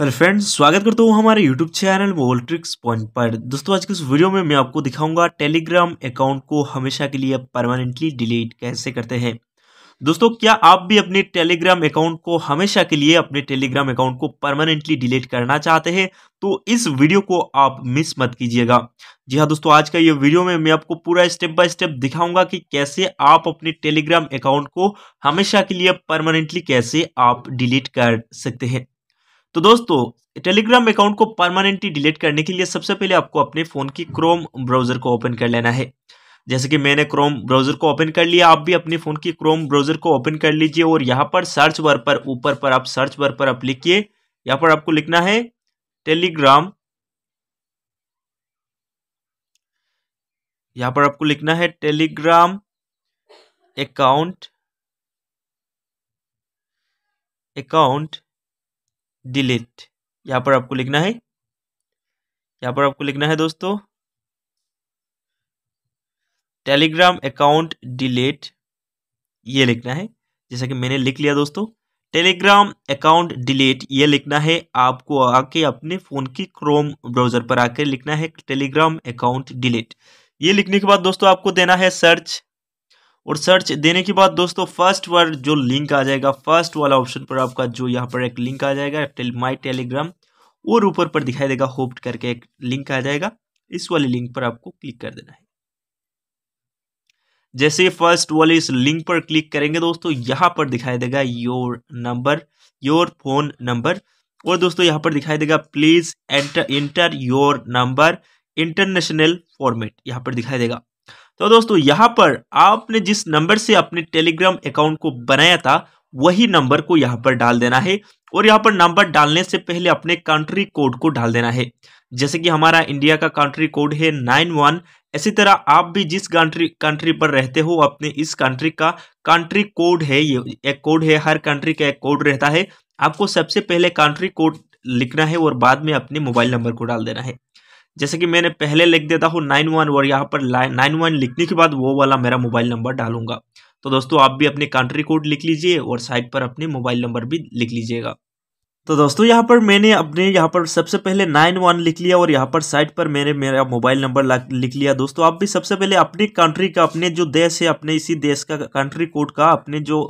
hello friends स्वागत करता हूँ हमारे YouTube channel mobile tricks point पर दोस्तों आज के इस वीडियो में मैं आपको दिखाऊंगा टेलीग्राम अकाउंट को हमेशा के लिए परमानेंटली डिलीट कैसे करते हैं दोस्तों क्या आप भी अपने टेलीग्राम अकाउंट को हमेशा के लिए अपने टेलीग्राम अकाउंट को परमानेंटली डिलीट करना चाहते हैं तो इस वीडियो को आप मिस मत कीजिएगा जी हाँ दोस्तों आज का ये वीडियो में मैं आपको पूरा स्टेप बाय स्टेप दिखाऊंगा कि कैसे आप अपने टेलीग्राम अकाउंट को हमेशा के लिए परमानेंटली कैसे आप डिलीट कर सकते हैं तो दोस्तों टेलीग्राम अकाउंट को परमानेंटली डिलीट करने के लिए सबसे पहले आपको अपने फ़ोन की क्रोम ब्राउज़र को ओपन कर लेना है जैसे कि मैंने क्रोम ब्राउज़र को ओपन कर लिया आप भी अपने फ़ोन की क्रोम ब्राउज़र को ओपन कर लीजिए और यहाँ पर सर्च बार पर ऊपर पर आप सर्च बार पर आप लिखिए यहाँ पर आपको लिखना है टेलीग्राम यहाँ पर आपको लिखना है टेलीग्राम अकाउंट अकाउंट डिलीट यहाँ पर आपको लिखना है यहाँ पर आपको लिखना है दोस्तों टेलीग्राम अकाउंट डिलीट ये लिखना है जैसा कि मैंने लिख लिया दोस्तों टेलीग्राम अकाउंट डिलीट ये लिखना है आपको आके अपने फ़ोन की क्रोम ब्राउज़र पर आकर लिखना है टेलीग्राम अकाउंट डिलीट ये लिखने के बाद दोस्तों आपको देना है सर्च और सर्च देने के बाद दोस्तों फर्स्ट वर्ड जो लिंक आ जाएगा फर्स्ट वाला ऑप्शन पर आपका जो यहाँ पर एक लिंक आ जाएगा टेल, माई टेलीग्राम और ऊपर पर दिखाई देगा होप्ड करके एक लिंक आ जाएगा इस वाले लिंक पर आपको क्लिक कर देना है जैसे फर्स्ट वाले इस लिंक पर क्लिक करेंगे दोस्तों यहाँ पर दिखाई देगा your number your phone number और दोस्तों यहाँ पर दिखाई देगा please enter enter your number international format यहाँ पर दिखाई देगा तो दोस्तों यहाँ पर आपने जिस नंबर से अपने टेलीग्राम अकाउंट को बनाया था वही नंबर को यहाँ पर डाल देना है और यहाँ पर नंबर डालने से पहले अपने कंट्री कोड को डाल देना है जैसे कि हमारा इंडिया का कंट्री कोड है नाइन वन इसी तरह आप भी जिस कंट्री कंट्री पर रहते हो अपने इस कंट्री का कंट्री कोड है ये एक कोड है हर कंट्री का एक कोड रहता है आपको सबसे पहले कंट्री कोड लिखना है और बाद में अपने मोबाइल नंबर को डाल देना है जैसे कि मैंने पहले लिख देता हूँ नाइन वन और यहाँ पर नाइन वन लिखने के बाद वो वाला मेरा मोबाइल नंबर डालूंगा तो दोस्तों आप भी अपने कंट्री कोड लिख लीजिए और साइट पर अपने मोबाइल नंबर भी लिख लीजिएगा तो दोस्तों यहाँ पर मैंने अपने यहाँ पर सबसे पहले नाइन वन लिख लिया और यहाँ पर साइट पर मैंने मेरा मोबाइल नंबर लिख लिया दोस्तों आप भी सबसे पहले अपने कंट्री का अपने जो देश है अपने इसी देश का कंट्री कोड का अपने जो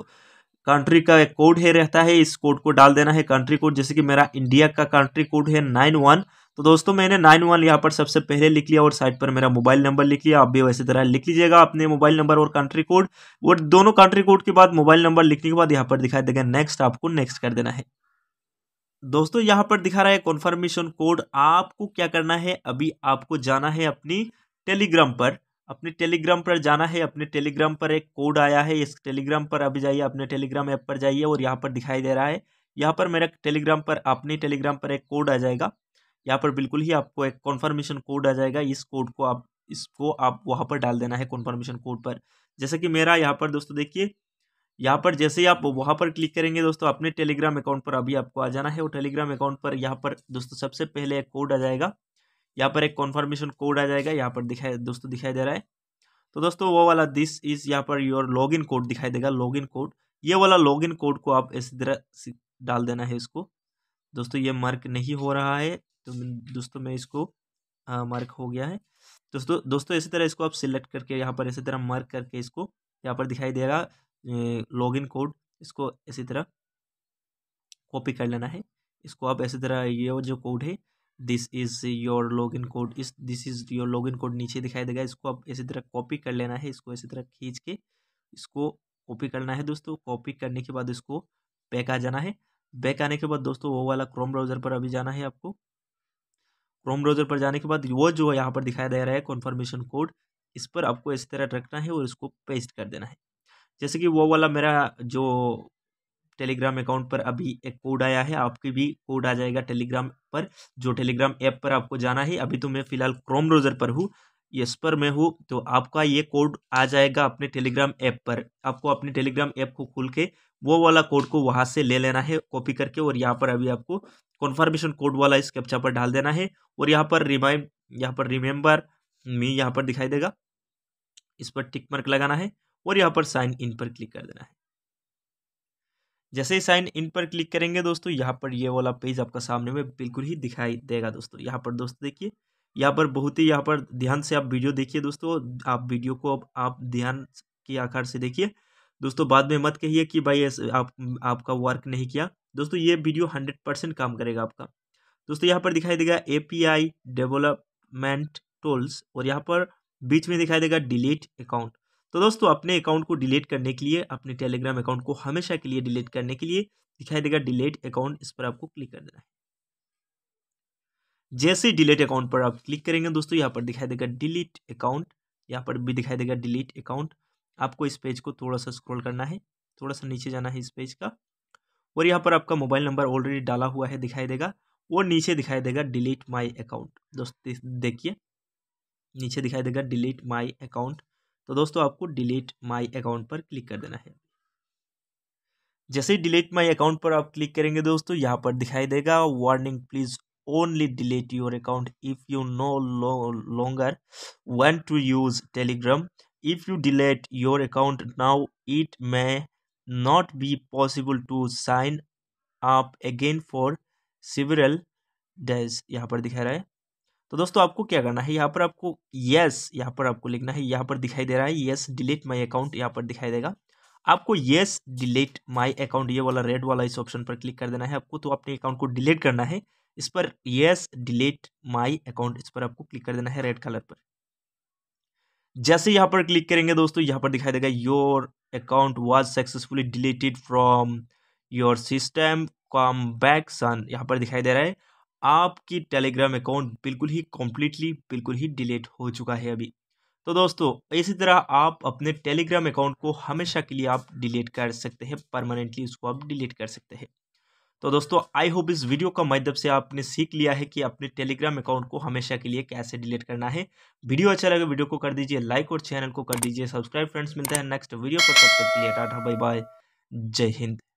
कंट्री का एक कोड है रहता है इस कोड को डाल देना है कंट्री कोड जैसे कि मेरा इंडिया का कंट्री कोड है नाइन वन तो दोस्तों मैंने नाइन वन यहाँ पर सबसे पहले लिख लिया और साइड पर मेरा मोबाइल नंबर लिख लिया आप भी वैसे तरह लिख लीजिएगा अपने मोबाइल नंबर और कंट्री कोड और दोनों कंट्री कोड के बाद मोबाइल नंबर लिखने के बाद यहाँ पर दिखाई देगा नेक्स्ट आपको नेक्स्ट कर देना है दोस्तों यहाँ पर दिखा रहा है कॉन्फर्मेशन कोड आपको क्या करना है अभी आपको जाना है अपनी टेलीग्राम पर अपने टेलीग्राम पर जाना है अपने टेलीग्राम पर एक कोड आया है इस टेलीग्राम पर अभी जाइए अपने टेलीग्राम ऐप पर जाइए और यहाँ पर दिखाई दे रहा है यहाँ पर मेरा टेलीग्राम पर अपने टेलीग्राम पर एक कोड आ जाएगा यहाँ पर बिल्कुल ही आपको एक कॉन्फर्मेशन कोड आ जाएगा इस कोड को आप इसको आप वहाँ पर डाल देना है कॉन्फर्मेशन कोड पर जैसे कि मेरा यहाँ पर दोस्तों देखिए यहाँ पर जैसे ही आप वहाँ पर क्लिक करेंगे दोस्तों अपने टेलीग्राम अकाउंट पर अभी आपको आ जाना है और टेलीग्राम अकाउंट पर यहाँ पर दोस्तों सबसे पहले एक कोड आ जाएगा यहाँ पर एक कॉन्फर्मेशन कोड आ जाएगा यहाँ पर दिखाई दोस्तों दिखाई दे रहा है तो दोस्तों वो वाला दिस इज यहाँ पर योर लॉगिन कोड दिखाई देगा लॉगिन कोड ये वाला लॉगिन कोड को आप इसी तरह डाल देना है इसको दोस्तों ये मार्क नहीं हो रहा है तो दोस्तों मैं इसको आ, मार्क हो गया है दोस्तों दोस्तों इसी तरह इसको आप सिलेक्ट करके यहाँ पर इसी तरह मार्क करके इसको यहाँ पर दिखाई देगा लॉगिन कोड इसको इसी तरह कॉपी कर लेना है इसको आप ऐसी तरह ये जो कोड है this is your log in code इस this is your log in code नीचे दिखाई देगा इसको आप इसी तरह कॉपी कर लेना है इसको इसी तरह खींच के इसको कॉपी करना है दोस्तों कॉपी करने के बाद इसको बैक आ जाना है बैक आने के बाद दोस्तों वो वाला क्रोम ब्राउज़र पर अभी जाना है आपको क्रोम ब्राउज़र पर जाने के बाद वो जो यहाँ पर दिखाया दे रहा है कॉन्फर्मेशन कोड इस पर आपको इस तरह रखना है और इसको पेस्ट कर देना है जैसे कि वो वाला मेरा जो टेलीग्राम अकाउंट पर अभी एक कोड आया है आपके भी कोड आ जाएगा टेलीग्राम पर जो टेलीग्राम ऐप पर आपको जाना है अभी तो मैं फिलहाल क्रोम ब्राउज़र पर हूँ यस पर मैं हूँ तो आपका ये कोड आ जाएगा अपने टेलीग्राम ऐप पर आपको अपने टेलीग्राम ऐप को खोल के वो वाला कोड को वहाँ से ले लेना है कॉपी करके और यहाँ पर अभी आपको कॉन्फर्मेशन कोड वाला इस कैप्चा पर डाल देना है और यहाँ पर रिमाइंड यहाँ पर रिमेंबर मी यहाँ पर दिखाई देगा इस पर टिक मार्क लगाना है और यहाँ पर साइन इन पर क्लिक कर देना है जैसे ही साइन इन पर क्लिक करेंगे दोस्तों यहाँ पर ये वाला पेज आपका सामने में बिल्कुल ही दिखाई देगा दोस्तों यहाँ पर दोस्तों देखिए यहाँ पर बहुत ही यहाँ पर ध्यान से आप वीडियो देखिए दोस्तों आप वीडियो को अब आप ध्यान के आकार से देखिए दोस्तों बाद में मत कहिए कि भाई आप आपका वर्क नहीं किया दोस्तों ये वीडियो हंड्रेड परसेंट काम करेगा आपका दोस्तों यहाँ पर दिखाई देगा A P I development tools और यहाँ पर बीच में दिखाई देगा डिलीट अकाउंट तो दोस्तों अपने अकाउंट को डिलीट करने के लिए अपने टेलीग्राम अकाउंट को हमेशा के लिए डिलीट करने के लिए दिखाई देगा डिलीट अकाउंट इस पर आपको क्लिक कर देना है जैसे डिलीट अकाउंट पर आप क्लिक करेंगे दोस्तों यहाँ पर दिखाई देगा डिलीट अकाउंट यहाँ पर भी दिखाई देगा डिलीट अकाउंट आपको इस पेज को थोड़ा सा स्क्रॉल करना है थोड़ा सा नीचे जाना है इस पेज का और यहाँ पर आपका मोबाइल नंबर ऑलरेडी डाला हुआ है दिखाई देगा और नीचे दिखाई देगा डिलीट माई अकाउंट दोस्तों देखिए नीचे दिखाई देगा डिलीट माई अकाउंट तो दोस्तों आपको डिलीट माई अकाउंट पर क्लिक कर देना है जैसे ही डिलीट माई अकाउंट पर आप क्लिक करेंगे दोस्तों यहाँ पर दिखाई देगा warning please only delete your account if you no lo longer want to use telegram if you delete your account now it may not be possible to sign up again for several days yahan par dikha raha hai तो दोस्तों आपको क्या करना है यहाँ पर आपको yes yes, यहाँ पर आपको लिखना है यहाँ पर दिखाई दे रहा है यस डिलीट माई अकाउंट यहाँ पर दिखाई देगा आपको येस डिलीट माई अकाउंट ये वाला रेड वाला इस ऑप्शन पर क्लिक कर देना है आपको तो अपने अकाउंट को डिलीट करना है इस पर यस डिलीट माई अकाउंट इस पर आपको क्लिक कर देना है रेड कलर पर जैसे यहाँ पर क्लिक करेंगे दोस्तों यहाँ पर दिखाई देगा your account was successfully deleted from your system come back soon यहाँ पर दिखाई दे रहा है आपकी टेलीग्राम अकाउंट बिल्कुल ही कम्प्लीटली बिल्कुल ही डिलीट हो चुका है अभी तो दोस्तों इसी तरह आप अपने टेलीग्राम अकाउंट को हमेशा के लिए आप डिलीट कर सकते हैं परमानेंटली उसको आप डिलीट कर सकते हैं तो दोस्तों आई होप इस वीडियो का माध्यम से आपने सीख लिया है कि अपने टेलीग्राम अकाउंट को हमेशा के लिए कैसे डिलीट करना है वीडियो अच्छा लगे वीडियो को कर दीजिए लाइक और चैनल को कर दीजिए सब्सक्राइब फ्रेंड्स मिलते हैं नेक्स्ट वीडियो को तब तक के लिए टाटा बाय बाय जय हिंद